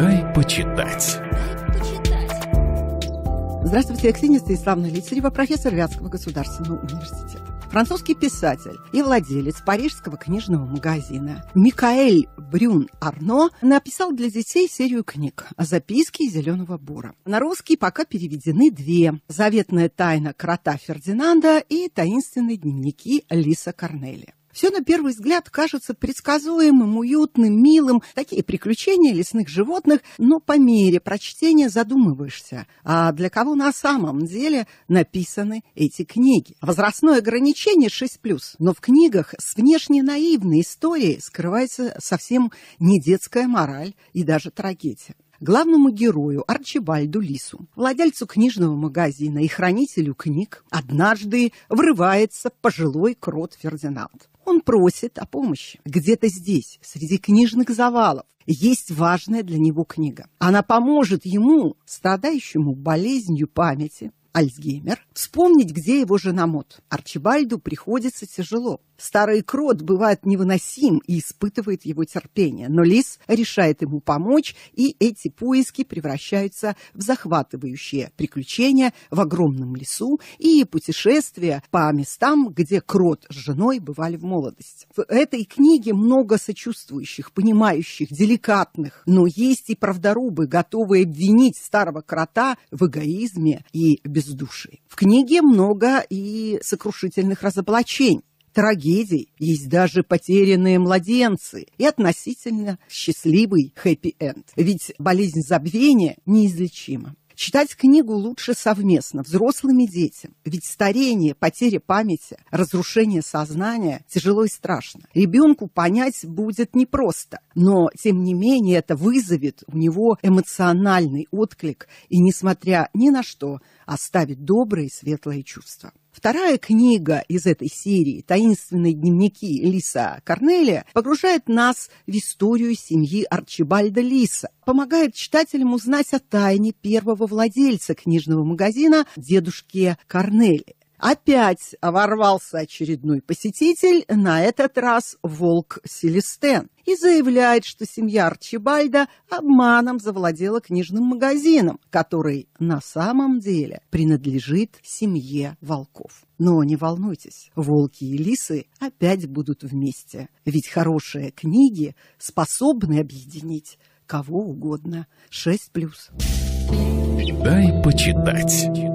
Дай почитать. Здравствуйте, я Ксения Станиславна Лицарева, профессор Вятского государственного университета. Французский писатель и владелец парижского книжного магазина Микаэль Брюн Арно написал для детей серию книг «Записки зеленого бура». На русский пока переведены две «Заветная тайна крота Фердинанда» и «Таинственные дневники Лиса Корнелия». Все на первый взгляд кажется предсказуемым, уютным, милым. Такие приключения лесных животных, но по мере прочтения задумываешься, а для кого на самом деле написаны эти книги. Возрастное ограничение 6+, но в книгах с внешне наивной историей скрывается совсем не детская мораль и даже трагедия главному герою Арчибальду Лису, владельцу книжного магазина и хранителю книг, однажды врывается пожилой крот Фердинанд. Он просит о помощи. Где-то здесь, среди книжных завалов, есть важная для него книга. Она поможет ему, страдающему болезнью памяти, Альцгеймер, вспомнить, где его жена Мот. Арчибальду приходится тяжело. Старый крот бывает невыносим и испытывает его терпение, но Лис решает ему помочь, и эти поиски превращаются в захватывающие приключения в огромном лесу и путешествия по местам, где крот с женой бывали в молодости. В этой книге много сочувствующих, понимающих, деликатных, но есть и правдорубы, готовые обвинить старого крота в эгоизме и безопасности бездушии. В книге много и сокрушительных разоблачений трагедий, есть даже потерянные младенцы и относительно счастливый хэппи-энд. Ведь болезнь забвения неизлечима. Читать книгу лучше совместно, взрослыми детям. Ведь старение, потеря памяти, разрушение сознания тяжело и страшно. Ребенку понять будет непросто, но, тем не менее, это вызовет у него эмоциональный отклик и, несмотря ни на что, оставит добрые и светлые чувства. Вторая книга из этой серии «Таинственные дневники Лиса Корнелия» погружает нас в историю семьи Арчибальда Лиса, помогает читателям узнать о тайне первого владельца книжного магазина дедушки Корнелия. Опять ворвался очередной посетитель, на этот раз волк Селестен, и заявляет, что семья Арчибальда обманом завладела книжным магазином, который на самом деле принадлежит семье волков. Но не волнуйтесь, волки и лисы опять будут вместе, ведь хорошие книги способны объединить кого угодно. 6+. Дай почитать.